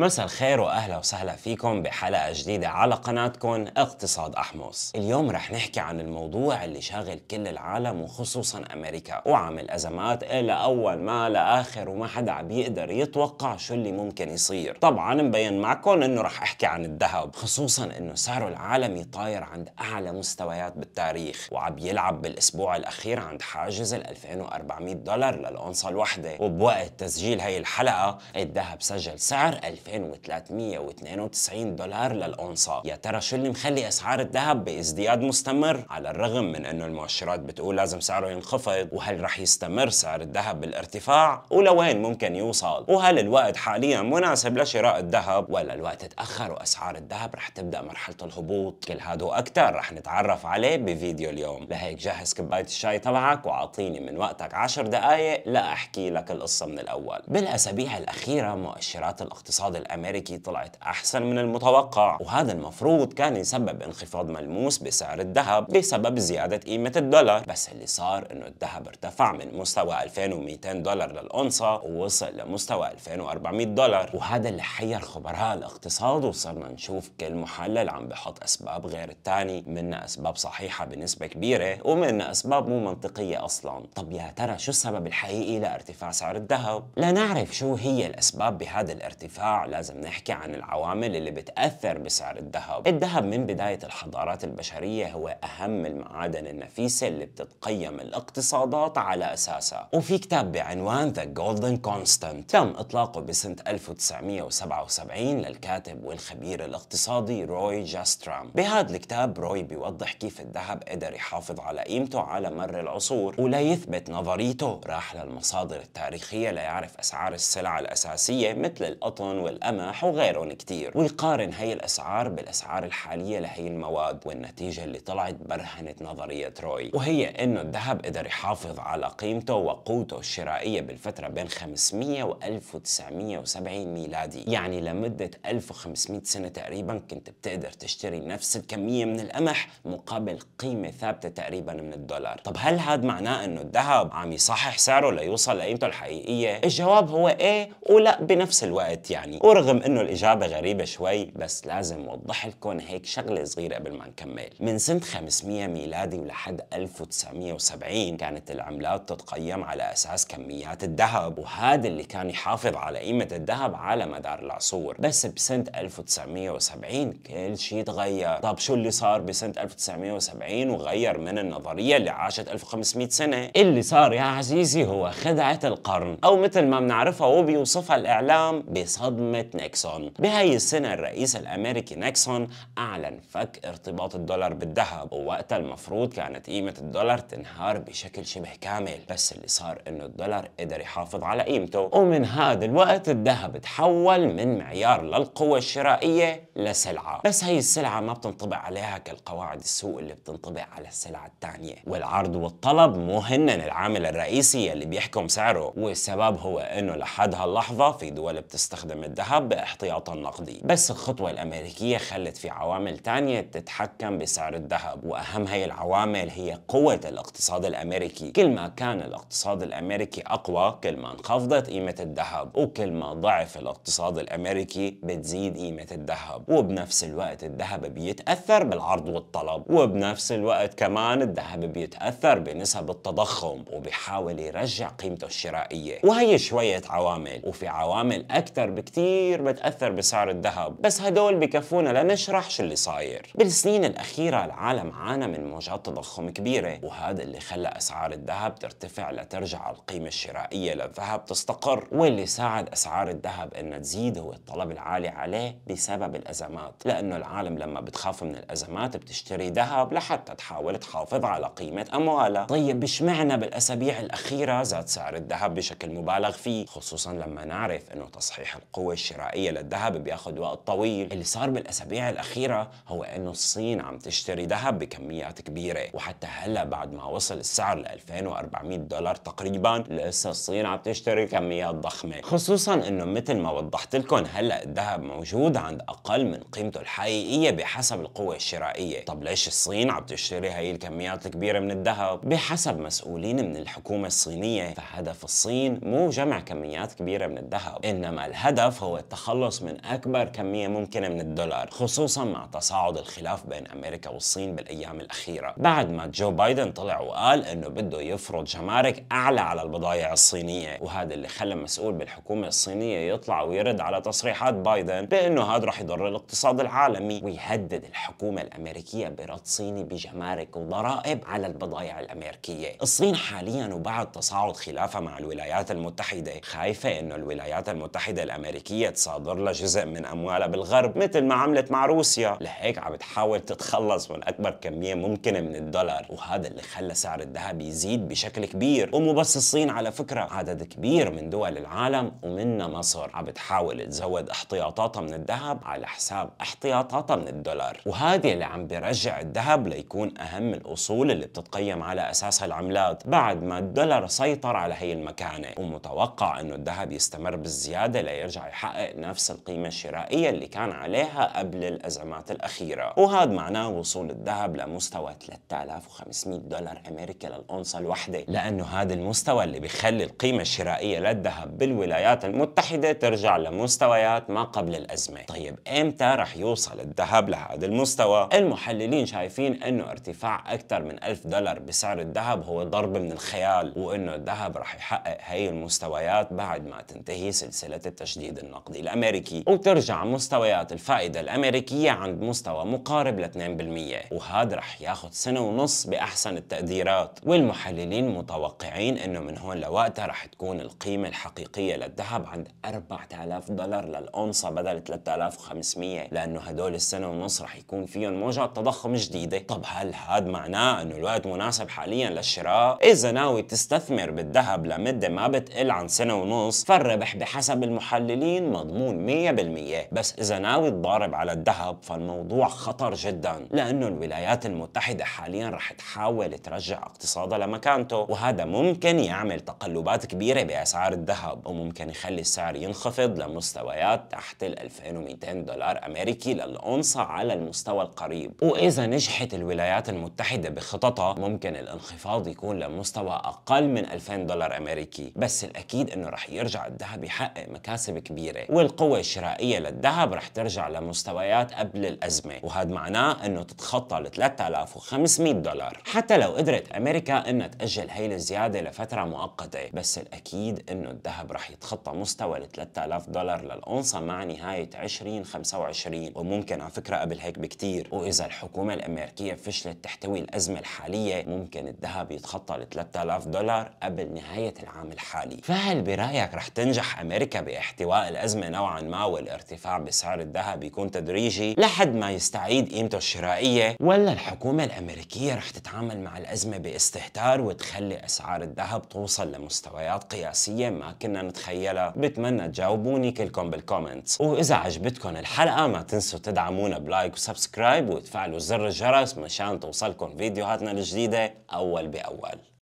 مساء الخير واهلا وسهلا فيكم بحلقه جديده على قناتكم اقتصاد احمص. اليوم رح نحكي عن الموضوع اللي شاغل كل العالم وخصوصا امريكا وعامل ازمات الى اول ما لاخر وما حدا عم بيقدر يتوقع شو اللي ممكن يصير. طبعا مبين معكم انه رح احكي عن الذهب خصوصا انه سعره العالمي طاير عند اعلى مستويات بالتاريخ وعم يلعب بالاسبوع الاخير عند حاجز ال 2400 دولار للاونصه الواحده وبوقت تسجيل هي الحلقه الذهب سجل سعر 2000 2392 دولار للأونصة يا ترى شو اللي مخلي أسعار الذهب بازدياد مستمر على الرغم من أنه المؤشرات بتقول لازم سعره ينخفض وهل رح يستمر سعر الذهب بالارتفاع ولوين ممكن يوصل وهل الوقت حاليا مناسب لشراء الذهب ولا الوقت تأخر وأسعار الذهب رح تبدأ مرحلة الهبوط كل هذا وأكثر رح نتعرف عليه بفيديو اليوم لهيك جهز كباية الشاي تبعك وعطيني من وقتك 10 دقايق لأحكي لك القصة من الأول بالأسابيع الأخيرة مؤشرات الاقتصاد الأمريكي طلعت أحسن من المتوقع وهذا المفروض كان يسبب انخفاض ملموس بسعر الذهب بسبب زيادة قيمة الدولار بس اللي صار انه الذهب ارتفع من مستوى 2200 دولار للأونصة ووصل لمستوى 2400 دولار وهذا اللي حير خبراء الاقتصاد وصرنا نشوف كل محلل عم بحط أسباب غير الثاني منا أسباب صحيحة بنسبة كبيرة ومنا أسباب مو منطقية أصلا طب يا ترى شو السبب الحقيقي لارتفاع سعر الذهب؟ لنعرف شو هي الأسباب بهذا الارتفاع لازم نحكي عن العوامل اللي بتأثر بسعر الذهب الذهب من بداية الحضارات البشرية هو أهم المعادن النفيسة اللي بتتقيم الاقتصادات على أساسها وفي كتاب بعنوان The Golden Constant تم إطلاقه بسنة 1977 للكاتب والخبير الاقتصادي روي جاسترام بهذا الكتاب روي بيوضح كيف الذهب قدر يحافظ على قيمته على مر العصور ولا يثبت نظريته راح للمصادر التاريخية ليعرف أسعار السلع الأساسية مثل القطن القمح وغيرهم كتير ويقارن هي الأسعار بالأسعار الحالية لهي المواد والنتيجة اللي طلعت برهنت نظرية روي وهي إنه الذهب قدر يحافظ على قيمته وقوته الشرائية بالفترة بين 500 و 1970 ميلادي يعني لمدة 1500 سنة تقريبا كنت بتقدر تشتري نفس الكمية من القمح مقابل قيمة ثابتة تقريبا من الدولار طب هل هذا معناه انه الذهب عم يصحح سعره ليوصل لقيمته الحقيقية؟ الجواب هو ايه ولا بنفس الوقت يعني ورغم انه الاجابه غريبه شوي بس لازم اوضح لكم هيك شغله صغيره قبل ما نكمل من سنه 500 ميلادي ولحد 1970 كانت العملات تتقيم على اساس كميات الذهب وهذا اللي كان يحافظ على قيمه الذهب على مدار العصور بس بسنه 1970 كل شيء تغير طب شو اللي صار بسنه 1970 وغير من النظريه اللي عاشت 1500 سنه اللي صار يا عزيزي هو خدعه القرن او مثل ما بنعرفها وبيوصفها الاعلام بصدمه قمة نيكسون بهاي السنة الرئيس الأمريكي نيكسون أعلن فك ارتباط الدولار بالذهب ووقتها المفروض كانت قيمة الدولار تنهار بشكل شبه كامل بس اللي صار إنه الدولار قدر يحافظ على قيمته ومن هذا الوقت الذهب تحول من معيار للقوة الشرائية لسلعة بس هاي السلعة ما بتنطبق عليها كالقواعد السوق اللي بتنطبق على السلعة الثانية والعرض والطلب مو هن العامل الرئيسي اللي بيحكم سعره والسبب هو إنه لحد هاللحظة في دول بتستخدم الدهب الذهب باحتياطا نقدي بس الخطوة الأمريكية خلت في عوامل تانية تتحكم بسعر الذهب وأهم هي العوامل هي قوة الاقتصاد الأمريكي كل ما كان الاقتصاد الأمريكي أقوى كل ما انخفضت قيمة الذهب وكل ما ضعف الاقتصاد الأمريكي بتزيد قيمة الذهب وبنفس الوقت الذهب بيتأثر بالعرض والطلب وبنفس الوقت كمان الذهب بيتأثر بنسب التضخم وبيحاول يرجع قيمته الشرائية وهي شوية عوامل وفي عوامل أكثر بكتير كتير بتأثر بسعر الذهب بس هدول بكفونا لنشرح شو اللي صاير بالسنين الأخيرة العالم عانى من موجات تضخم كبيرة وهذا اللي خلى أسعار الذهب ترتفع لترجع القيمة الشرائية للذهب تستقر واللي ساعد أسعار الذهب إنها تزيد هو الطلب العالي عليه بسبب الأزمات لأنه العالم لما بتخاف من الأزمات بتشتري ذهب لحتى تحاول تحافظ على قيمة أموالها طيب بشمعنا بالأسابيع الأخيرة زاد سعر الذهب بشكل مبالغ فيه خصوصا لما نعرف أنه تصحيح القوة الشرائية للذهب بياخد وقت طويل اللي صار بالأسابيع الأخيرة هو أنه الصين عم تشتري ذهب بكميات كبيرة وحتى هلأ بعد ما وصل السعر ل 2400 دولار تقريبا لسه الصين عم تشتري كميات ضخمة خصوصا أنه مثل ما وضحت لكم هلأ الذهب موجود عند أقل من قيمته الحقيقية بحسب القوة الشرائية طب ليش الصين عم تشتري هاي الكميات الكبيرة من الذهب بحسب مسؤولين من الحكومة الصينية فهدف الصين مو جمع كميات كبيرة من الذهب إنما الهدف هو هو التخلص من أكبر كمية ممكنة من الدولار خصوصا مع تصاعد الخلاف بين أمريكا والصين بالأيام الأخيرة بعد ما جو بايدن طلع وقال أنه بده يفرض جمارك أعلى على البضائع الصينية وهذا اللي خلى مسؤول بالحكومة الصينية يطلع ويرد على تصريحات بايدن بأنه هذا رح يضر الاقتصاد العالمي ويهدد الحكومة الأمريكية برد صيني بجمارك وضرائب على البضائع الأمريكية الصين حاليا وبعد تصاعد خلافها مع الولايات المتحدة خايفة أنه الولايات المتحدة الأمريكية تركيا تصادر لها جزء من أموالها بالغرب مثل ما عملت مع روسيا لهيك عم تحاول تتخلص من أكبر كمية ممكنة من الدولار وهذا اللي خلى سعر الذهب يزيد بشكل كبير ومو بس الصين على فكرة عدد كبير من دول العالم ومنها مصر عم بتحاول تزود احتياطاتها من الذهب على حساب احتياطاتها من الدولار وهذا اللي عم بيرجع الذهب ليكون أهم الأصول اللي بتتقيم على أساسها العملات بعد ما الدولار سيطر على هي المكانة ومتوقع أنه الذهب يستمر بالزيادة ليرجع يحقق يحقق نفس القيمة الشرائية اللي كان عليها قبل الأزمات الأخيرة وهذا معناه وصول الذهب لمستوى 3500 دولار أمريكي للأونصة الواحدة لأنه هذا المستوى اللي بيخلي القيمة الشرائية للذهب بالولايات المتحدة ترجع لمستويات ما قبل الأزمة طيب إمتى رح يوصل الذهب لهذا المستوى؟ المحللين شايفين أنه ارتفاع أكثر من 1000 دولار بسعر الذهب هو ضرب من الخيال وأنه الذهب رح يحقق هي المستويات بعد ما تنتهي سلسلة التشديد النقدي الأمريكي وترجع مستويات الفائدة الأمريكية عند مستوى مقارب ل 2% وهذا رح ياخد سنة ونص بأحسن التقديرات والمحللين متوقعين أنه من هون لوقتها رح تكون القيمة الحقيقية للذهب عند 4000 دولار للأونصة بدل 3500 لأنه هدول السنة ونص رح يكون فيهم موجة تضخم جديدة طب هل هاد معناه أنه الوقت مناسب حاليا للشراء؟ إذا ناوي تستثمر بالذهب لمدة ما بتقل عن سنة ونص فالربح بحسب المحللين الدين مضمون 100% بس إذا ناوي تضارب على الذهب فالموضوع خطر جدا لأنه الولايات المتحدة حاليا رح تحاول ترجع اقتصادها لمكانته وهذا ممكن يعمل تقلبات كبيرة بأسعار الذهب وممكن يخلي السعر ينخفض لمستويات تحت ال 2200 دولار أمريكي للأونصة على المستوى القريب وإذا نجحت الولايات المتحدة بخططها ممكن الانخفاض يكون لمستوى أقل من 2000 دولار أمريكي بس الأكيد أنه رح يرجع الذهب يحقق مكاسب كبيرة كبيرة والقوة الشرائية للذهب رح ترجع لمستويات قبل الأزمة وهذا معناه أنه تتخطى ل 3500 دولار حتى لو قدرت أمريكا أنها تأجل هي الزيادة لفترة مؤقتة بس الأكيد أنه الذهب رح يتخطى مستوى ل 3000 دولار للأونصة مع نهاية 2025 وممكن على فكرة قبل هيك بكتير وإذا الحكومة الأمريكية فشلت تحتوي الأزمة الحالية ممكن الذهب يتخطى ل 3000 دولار قبل نهاية العام الحالي فهل برأيك رح تنجح أمريكا باحتواء الأزمة نوعا ما والارتفاع بسعر الذهب يكون تدريجي لحد ما يستعيد قيمته الشرائية ولا الحكومة الأمريكية رح تتعامل مع الأزمة باستهتار وتخلي أسعار الذهب توصل لمستويات قياسية ما كنا نتخيلها بتمنى تجاوبوني كلكم بالكومنتس وإذا عجبتكم الحلقة ما تنسوا تدعمونا بلايك وسبسكرايب وتفعلوا زر الجرس مشان توصلكم فيديوهاتنا الجديدة أول بأول